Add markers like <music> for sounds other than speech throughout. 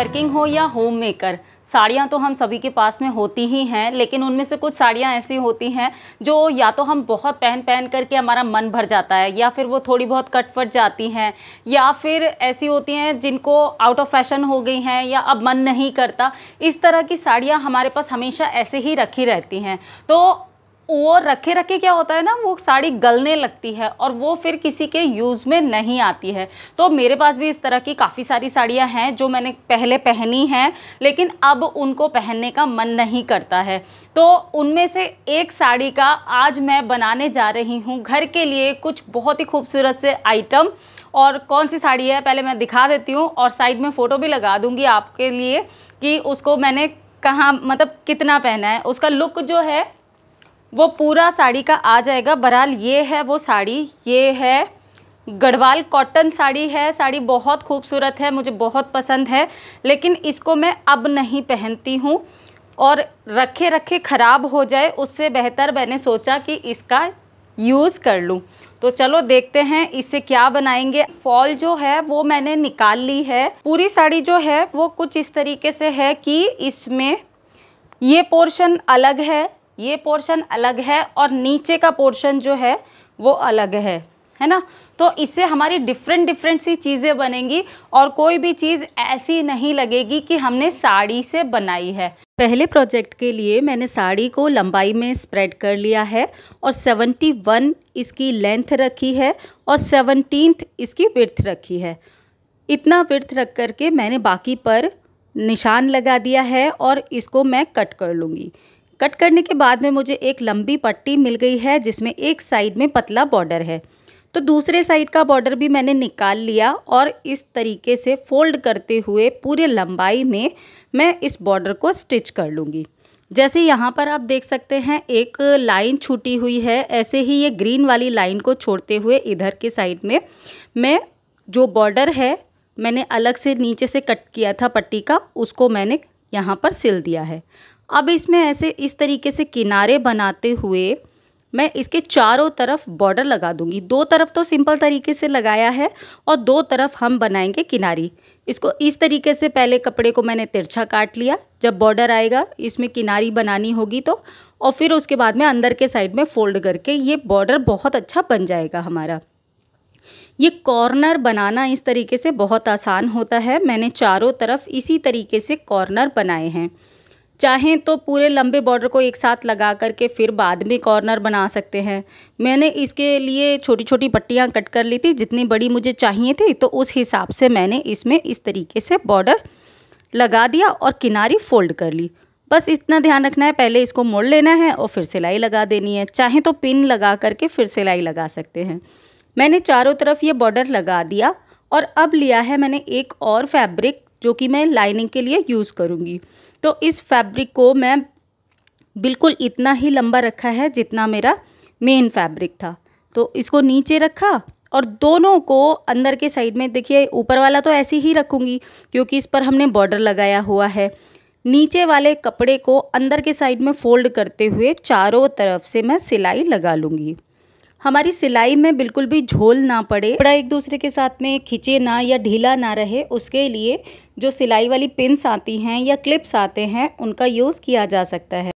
working हो या home maker साड़ियाँ तो हम सभी के पास में होती ही हैं लेकिन उनमें से कुछ साड़ियाँ ऐसी होती हैं जो या तो हम बहुत पहन पहन करके हमारा मन भर जाता है या फिर वो थोड़ी बहुत कट फट जाती हैं या फिर ऐसी होती हैं जिनको आउट ऑफ फैशन हो गई हैं या अब मन नहीं करता इस तरह की साड़ियाँ हमारे पास हमेशा ऐसे ही रखी रहती हैं तो वो रखे रखे क्या होता है ना वो साड़ी गलने लगती है और वो फिर किसी के यूज़ में नहीं आती है तो मेरे पास भी इस तरह की काफ़ी सारी साड़ियाँ हैं जो मैंने पहले पहनी हैं लेकिन अब उनको पहनने का मन नहीं करता है तो उनमें से एक साड़ी का आज मैं बनाने जा रही हूँ घर के लिए कुछ बहुत ही खूबसूरत से आइटम और कौन सी साड़ी है पहले मैं दिखा देती हूँ और साइड में फ़ोटो भी लगा दूँगी आपके लिए कि उसको मैंने कहाँ मतलब कितना पहना है उसका लुक जो है वो पूरा साड़ी का आ जाएगा बहरहाल ये है वो साड़ी ये है गढ़वाल कॉटन साड़ी है साड़ी बहुत खूबसूरत है मुझे बहुत पसंद है लेकिन इसको मैं अब नहीं पहनती हूँ और रखे रखे ख़राब हो जाए उससे बेहतर मैंने सोचा कि इसका यूज़ कर लूँ तो चलो देखते हैं इससे क्या बनाएंगे फॉल जो है वो मैंने निकाल ली है पूरी साड़ी जो है वो कुछ इस तरीके से है कि इसमें ये पोर्शन अलग है ये पोर्शन अलग है और नीचे का पोर्शन जो है वो अलग है है ना तो इससे हमारी डिफरेंट डिफरेंट सी चीज़ें बनेंगी और कोई भी चीज़ ऐसी नहीं लगेगी कि हमने साड़ी से बनाई है पहले प्रोजेक्ट के लिए मैंने साड़ी को लंबाई में स्प्रेड कर लिया है और 71 इसकी लेंथ रखी है और सेवनटीन इसकी विर्थ रखी है इतना विर्थ रख कर के मैंने बाकी पर निशान लगा दिया है और इसको मैं कट कर लूँगी कट करने के बाद में मुझे एक लंबी पट्टी मिल गई है जिसमें एक साइड में पतला बॉर्डर है तो दूसरे साइड का बॉर्डर भी मैंने निकाल लिया और इस तरीके से फोल्ड करते हुए पूरे लंबाई में मैं इस बॉर्डर को स्टिच कर लूँगी जैसे यहाँ पर आप देख सकते हैं एक लाइन छूटी हुई है ऐसे ही ये ग्रीन वाली लाइन को छोड़ते हुए इधर के साइड में मैं जो बॉर्डर है मैंने अलग से नीचे से कट किया था पट्टी का उसको मैंने यहाँ पर सिल दिया है अब इसमें ऐसे इस तरीके से किनारे बनाते हुए मैं इसके चारों तरफ बॉर्डर लगा दूंगी दो तरफ तो सिंपल तरीके से लगाया है और दो तरफ हम बनाएंगे किनारी इसको इस तरीके से पहले कपड़े को मैंने तिरछा काट लिया जब बॉर्डर आएगा इसमें किनारी बनानी होगी तो और फिर उसके बाद में अंदर के साइड में फोल्ड करके ये बॉर्डर बहुत अच्छा बन जाएगा हमारा ये कॉर्नर बनाना इस तरीके से बहुत आसान होता है मैंने चारों तरफ इसी तरीके से कॉर्नर बनाए हैं चाहें तो पूरे लंबे बॉर्डर को एक साथ लगा करके फिर बाद में कॉर्नर बना सकते हैं मैंने इसके लिए छोटी छोटी पट्टियाँ कट कर ली थी जितनी बड़ी मुझे चाहिए थी तो उस हिसाब से मैंने इसमें इस तरीके से बॉर्डर लगा दिया और किनारी फोल्ड कर ली बस इतना ध्यान रखना है पहले इसको मोड़ लेना है और फिर सिलाई लगा देनी है चाहे तो पिन लगा करके फिर सिलाई लगा सकते हैं मैंने चारों तरफ ये बॉर्डर लगा दिया और अब लिया है मैंने एक और फैब्रिक जो कि मैं लाइनिंग के लिए यूज़ करूँगी तो इस फैब्रिक को मैं बिल्कुल इतना ही लंबा रखा है जितना मेरा मेन फैब्रिक था तो इसको नीचे रखा और दोनों को अंदर के साइड में देखिए ऊपर वाला तो ऐसे ही रखूँगी क्योंकि इस पर हमने बॉर्डर लगाया हुआ है नीचे वाले कपड़े को अंदर के साइड में फोल्ड करते हुए चारों तरफ से मैं सिलाई लगा लूँगी हमारी सिलाई में बिल्कुल भी झोल ना पड़े कपड़ा एक दूसरे के साथ में खिंचे ना या ढीला ना रहे उसके लिए जो सिलाई वाली पिंस आती हैं या क्लिप्स आते हैं उनका यूज़ किया जा सकता है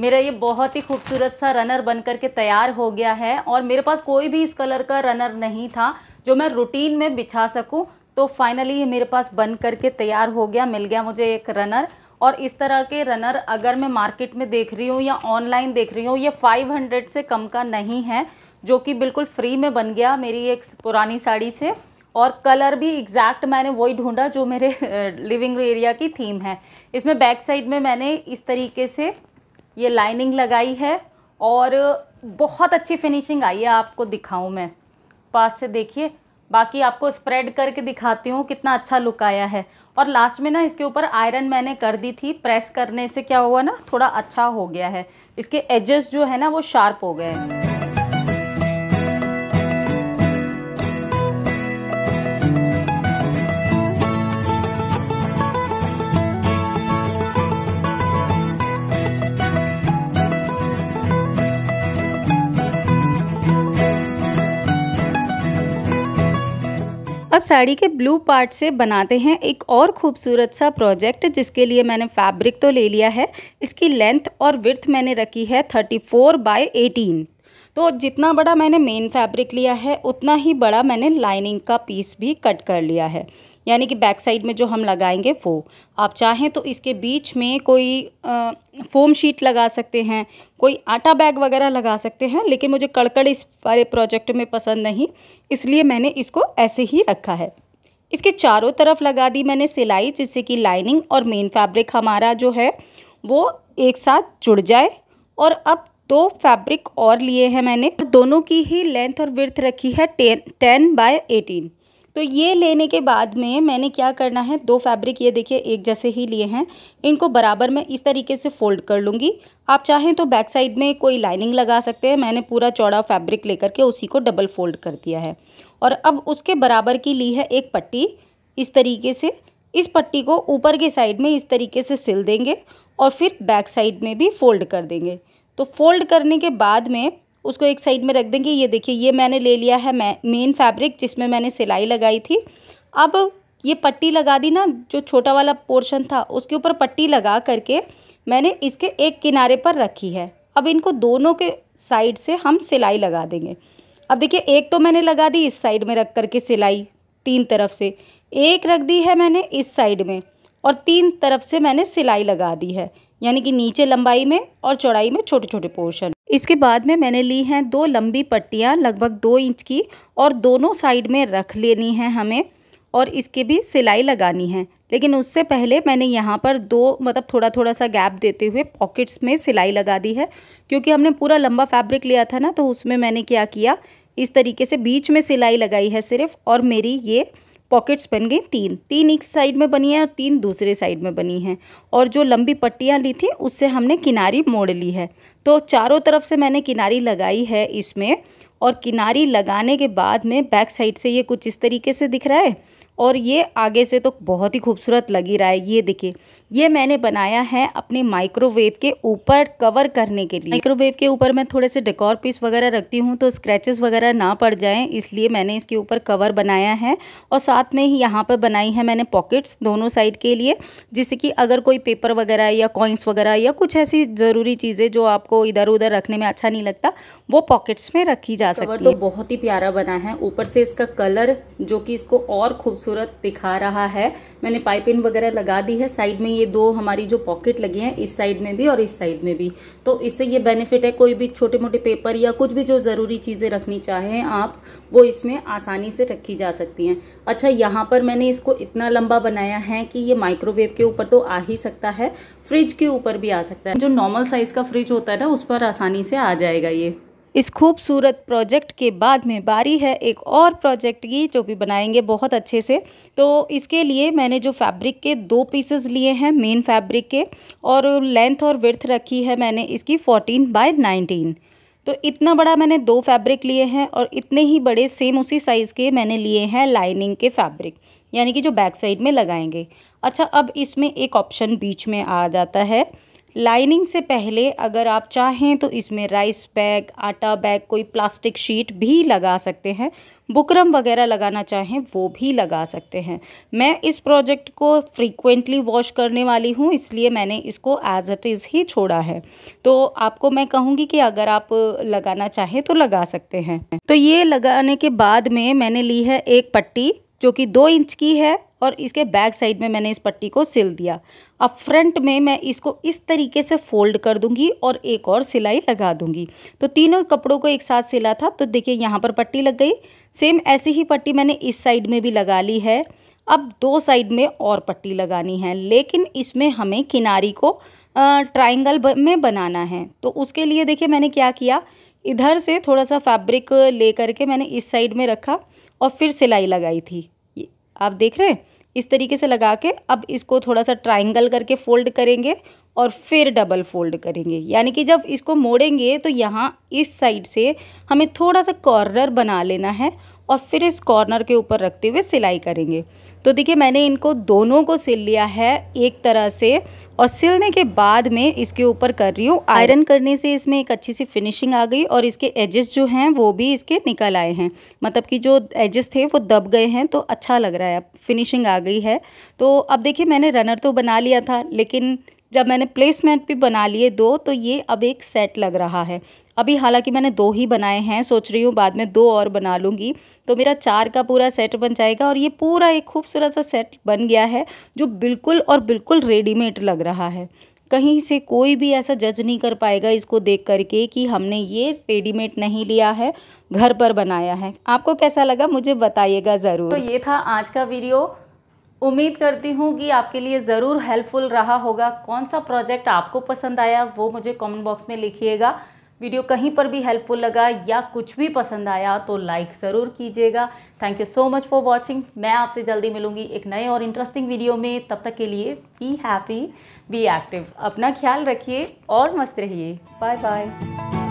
मेरा ये बहुत ही खूबसूरत सा रनर बन कर के तैयार हो गया है और मेरे पास कोई भी इस कलर का रनर नहीं था जो मैं रूटीन में बिछा सकूँ तो फाइनली ये मेरे पास बन करके तैयार हो गया मिल गया मुझे एक रनर और इस तरह के रनर अगर मैं मार्केट में देख रही हूँ या ऑनलाइन देख रही हूँ ये 500 से कम का नहीं है जो कि बिल्कुल फ्री में बन गया मेरी एक पुरानी साड़ी से और कलर भी एग्जैक्ट मैंने वही ढूंढा जो मेरे लिविंग <laughs> एरिया की थीम है इसमें बैक साइड में मैंने इस तरीके से ये लाइनिंग लगाई है और बहुत अच्छी फिनिशिंग आई है आपको दिखाऊं मैं पास से देखिए बाकी आपको स्प्रेड करके दिखाती हूँ कितना अच्छा लुक आया है और लास्ट में ना इसके ऊपर आयरन मैंने कर दी थी प्रेस करने से क्या हुआ ना थोड़ा अच्छा हो गया है इसके एजेस जो है ना वो शार्प हो गए हैं साड़ी के ब्लू पार्ट से बनाते हैं एक और खूबसूरत सा प्रोजेक्ट जिसके लिए मैंने फैब्रिक तो ले लिया है इसकी लेंथ और विर्थ मैंने रखी है थर्टी फोर बाय एटीन तो जितना बड़ा मैंने मेन फैब्रिक लिया है उतना ही बड़ा मैंने लाइनिंग का पीस भी कट कर लिया है यानी कि बैक साइड में जो हम लगाएंगे वो आप चाहें तो इसके बीच में कोई आ, फोम शीट लगा सकते हैं कोई आटा बैग वगैरह लगा सकते हैं लेकिन मुझे कड़कड़ इस वाले प्रोजेक्ट में पसंद नहीं इसलिए मैंने इसको ऐसे ही रखा है इसके चारों तरफ लगा दी मैंने सिलाई जिससे कि लाइनिंग और मेन फैब्रिक हमारा जो है वो एक साथ जुड़ जाए और अब दो फैब्रिक और लिए हैं मैंने दोनों की ही लेंथ और विर्थ रखी है टेन टेन बाय एटीन तो ये लेने के बाद में मैंने क्या करना है दो फैब्रिक ये देखिए एक जैसे ही लिए हैं इनको बराबर मैं इस तरीके से फ़ोल्ड कर लूँगी आप चाहें तो बैक साइड में कोई लाइनिंग लगा सकते हैं मैंने पूरा चौड़ा फैब्रिक लेकर के उसी को डबल फोल्ड कर दिया है और अब उसके बराबर की ली है एक पट्टी इस तरीके से इस पट्टी को ऊपर के साइड में इस तरीके से सिल देंगे और फिर बैक साइड में भी फोल्ड कर देंगे तो फोल्ड करने के बाद में उसको एक साइड में रख देंगे ये देखिए ये मैंने ले लिया है मेन फैब्रिक जिसमें मैंने सिलाई लगाई थी अब ये पट्टी लगा दी ना जो छोटा वाला पोर्शन था उसके ऊपर पट्टी लगा करके मैंने इसके एक किनारे पर रखी है अब इनको दोनों के साइड से हम सिलाई लगा देंगे अब देखिए एक तो मैंने लगा दी इस साइड में रख करके सिलाई तीन तरफ से एक रख दी है मैंने इस साइड में और तीन तरफ से मैंने सिलाई लगा दी है यानी कि नीचे लंबाई में और चौड़ाई में छोटे छोटे पोर्शन इसके बाद में मैंने ली हैं दो लंबी पट्टियाँ लगभग दो इंच की और दोनों साइड में रख लेनी है हमें और इसके भी सिलाई लगानी है लेकिन उससे पहले मैंने यहाँ पर दो मतलब थोड़ा थोड़ा सा गैप देते हुए पॉकेट्स में सिलाई लगा दी है क्योंकि हमने पूरा लंबा फैब्रिक लिया था ना तो उसमें मैंने क्या किया इस तरीके से बीच में सिलाई लगाई है सिर्फ और मेरी ये पॉकेट्स बन गई तीन तीन एक साइड में बनी है और तीन दूसरे साइड में बनी है और जो लंबी पट्टियाँ ली थी उससे हमने किनारी मोड़ ली है तो चारों तरफ से मैंने किनारी लगाई है इसमें और किनारी लगाने के बाद में बैक साइड से ये कुछ इस तरीके से दिख रहा है और ये आगे से तो बहुत ही खूबसूरत लग ही रहा है ये देखिए ये मैंने बनाया है अपने माइक्रोवेव के ऊपर कवर करने के लिए माइक्रोवेव के ऊपर मैं थोड़े से डेकोर पीस वगैरह रखती हूँ तो स्क्रैचेस वगैरह ना पड़ जाएं इसलिए मैंने इसके ऊपर कवर बनाया है और साथ में ही यहाँ पर बनाई है मैंने पॉकेट्स दोनों साइड के लिए जिससे कि अगर कोई पेपर वगैरह या कॉइन्स वगैरह या कुछ ऐसी ज़रूरी चीज़ें जो आपको इधर उधर रखने में अच्छा नहीं लगता वो पॉकेट्स में रखी जा सकती तो है तो बहुत ही प्यारा बना है ऊपर से इसका कलर जो कि इसको और खूबसूरत दिखा रहा है मैंने पाइपिंग वगैरह लगा दी है साइड में ये ये दो हमारी जो पॉकेट लगी हैं इस साइड में भी और इस साइड में भी तो इससे ये बेनिफिट है कोई भी छोटे मोटे पेपर या कुछ भी जो ज़रूरी चीज़ें रखनी चाहें आप वो इसमें आसानी से रखी जा सकती हैं अच्छा यहाँ पर मैंने इसको इतना लंबा बनाया है कि ये माइक्रोवेव के ऊपर तो आ ही सकता है फ्रिज के ऊपर भी आ सकता है जो नॉर्मल साइज़ का फ्रिज होता है ना उस पर आसानी से आ जाएगा ये इस खूबसूरत प्रोजेक्ट के बाद में बारी है एक और प्रोजेक्ट की जो भी बनाएंगे बहुत अच्छे से तो इसके लिए मैंने जो फैब्रिक के दो पीसेस लिए हैं मेन फैब्रिक के और लेंथ और विर्थ रखी है मैंने इसकी फोर्टीन बाय नाइनटीन तो इतना बड़ा मैंने दो फैब्रिक लिए हैं और इतने ही बड़े सेम उसी साइज़ के मैंने लिए हैं लाइनिंग के फैब्रिक यानी कि जो बैक साइड में लगाएंगे अच्छा अब इसमें एक ऑप्शन बीच में आ जाता है लाइनिंग से पहले अगर आप चाहें तो इसमें राइस बैग आटा बैग कोई प्लास्टिक शीट भी लगा सकते हैं बुकरम वगैरह लगाना चाहें वो भी लगा सकते हैं मैं इस प्रोजेक्ट को फ्रीक्वेंटली वॉश करने वाली हूँ इसलिए मैंने इसको एज इट इज़ ही छोड़ा है तो आपको मैं कहूँगी कि अगर आप लगाना चाहें तो लगा सकते हैं तो ये लगाने के बाद में मैंने ली है एक पट्टी जो कि दो इंच की है और इसके बैक साइड में मैंने इस पट्टी को सिल दिया अब फ्रंट में मैं इसको इस तरीके से फोल्ड कर दूंगी और एक और सिलाई लगा दूंगी तो तीनों कपड़ों को एक साथ सिला था तो देखिए यहाँ पर पट्टी लग गई सेम ऐसी ही पट्टी मैंने इस साइड में भी लगा ली है अब दो साइड में और पट्टी लगानी है लेकिन इसमें हमें किनारी को ट्राइंगल में बनाना है तो उसके लिए देखिए मैंने क्या किया इधर से थोड़ा सा फैब्रिक ले करके मैंने इस साइड में रखा और फिर सिलाई लगाई थी आप देख रहे हैं इस तरीके से लगा के अब इसको थोड़ा सा ट्राइंगल करके फोल्ड करेंगे और फिर डबल फोल्ड करेंगे यानी कि जब इसको मोड़ेंगे तो यहाँ इस साइड से हमें थोड़ा सा कॉर्नर बना लेना है और फिर इस कॉर्नर के ऊपर रखते हुए सिलाई करेंगे तो देखिए मैंने इनको दोनों को सिल लिया है एक तरह से और सिलने के बाद में इसके ऊपर कर रही हूँ आयरन करने से इसमें एक अच्छी सी फिनिशिंग आ गई और इसके एजेस जो हैं वो भी इसके निकल आए हैं मतलब कि जो एजेस थे वो दब गए हैं तो अच्छा लग रहा है अब फिनिशिंग आ गई है तो अब देखिए मैंने रनर तो बना लिया था लेकिन जब मैंने प्लेसमेंट भी बना लिए दो तो ये अब एक सेट लग रहा है अभी हालांकि मैंने दो ही बनाए हैं सोच रही हूँ बाद में दो और बना लूँगी तो मेरा चार का पूरा सेट बन जाएगा और ये पूरा एक खूबसूरत सा सेट बन गया है जो बिल्कुल और बिल्कुल रेडीमेड लग रहा है कहीं से कोई भी ऐसा जज नहीं कर पाएगा इसको देख करके कि हमने ये रेडीमेड नहीं लिया है घर पर बनाया है आपको कैसा लगा मुझे बताइएगा ज़रूर तो ये था आज का वीडियो उम्मीद करती हूँ कि आपके लिए ज़रूर हेल्पफुल रहा होगा कौन सा प्रोजेक्ट आपको पसंद आया वो मुझे कमेंट बॉक्स में लिखिएगा वीडियो कहीं पर भी हेल्पफुल लगा या कुछ भी पसंद आया तो लाइक ज़रूर कीजिएगा thank you so much for watching मैं आपसे जल्दी मिलूंगी एक नए और इंटरेस्टिंग वीडियो में तब तक के लिए बी हैप्पी बी एक्टिव अपना ख्याल रखिए और मस्त रहिए बाय बाय